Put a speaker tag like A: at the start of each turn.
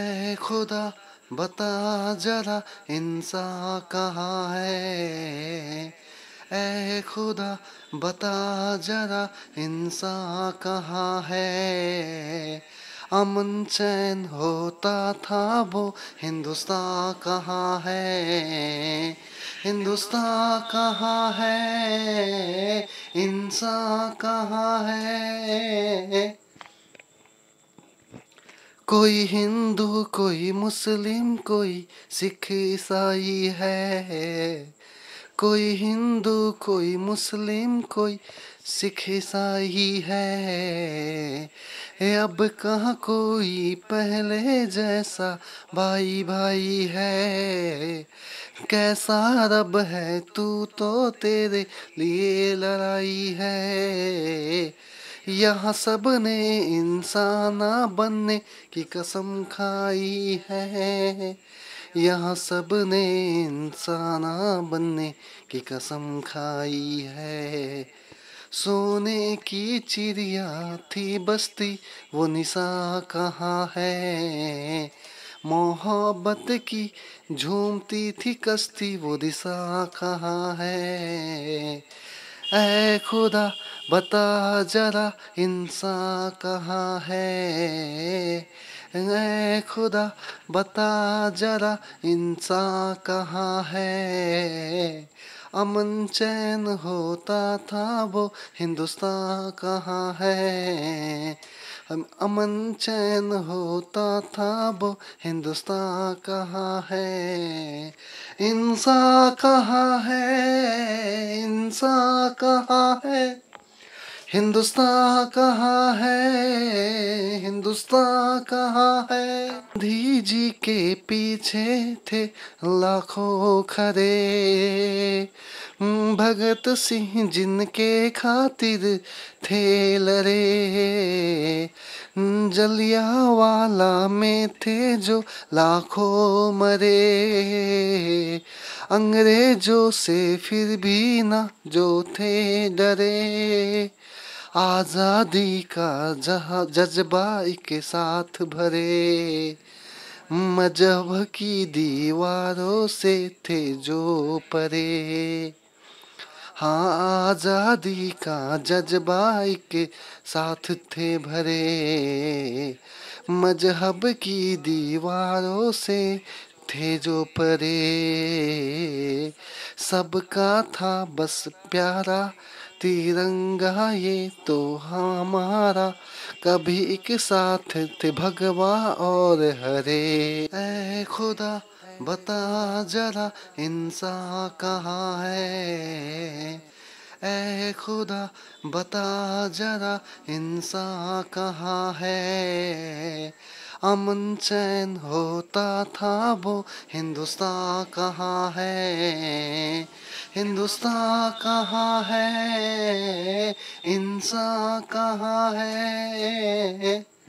A: है खुदा बता जरा इंसान कहाँ है ए खुदा बता जरा इंसान कहाँ है अमन चैन होता था वो हिंदुस्तान कहाँ है हिंदुस्तान कहाँ है इंसान कहाँ है कोई हिंदू कोई मुस्लिम कोई सिख ईसाई है कोई हिंदू कोई मुस्लिम कोई सिख ईसाई है अब कहाँ कोई पहले जैसा भाई भाई है कैसा रब है तू तो तेरे लिए लड़ाई है यहाँ सब ने इंसाना बनने की कसम खाई है यहाँ सब ने इंसाना बनने की कसम खाई है सोने की चिड़िया थी बस्ती वो निशा कहाँ है मोहब्बत की झूमती थी कश्ती वो दिशा कहाँ है ए खुदा बता जरा इंसान कहाँ है ऐ खुदा बता जरा इंसान कहाँ है अमन चैन होता था वो हिंदुस्तान कहाँ है अमन चैन होता था वो हिंदुस्तान कहाँ है इंसान कहाँ है इंसान कहाँ है हिंदुस्तान कहाँ है हिंदुस्तान कहाँ है गांधी जी के पीछे थे लाखों खरे भगत सिंह जिनके खातिर थे लरे जलिया वाला में थे जो लाखों मरे अंग्रेजों से फिर भी ना जो थे डरे आज़ादी का जहा जज्बा के साथ भरे मजहब की दीवारों से थे जो परे हाँ आज़ादी का जज्बा के साथ थे भरे मजहब की दीवारों से थे जो परे सबका था बस प्यारा तिरंगा ये तो हमारा कभी एक साथ थे भगवा और हरे ऐ खुदा बता जरा इंसान कहाँ है ऐ खुदा बता जरा इंसान कहाँ है अमन चैन होता था वो हिंदुस्तान कहाँ है हिंदुस्तान कहाँ है इंसान कहाँ है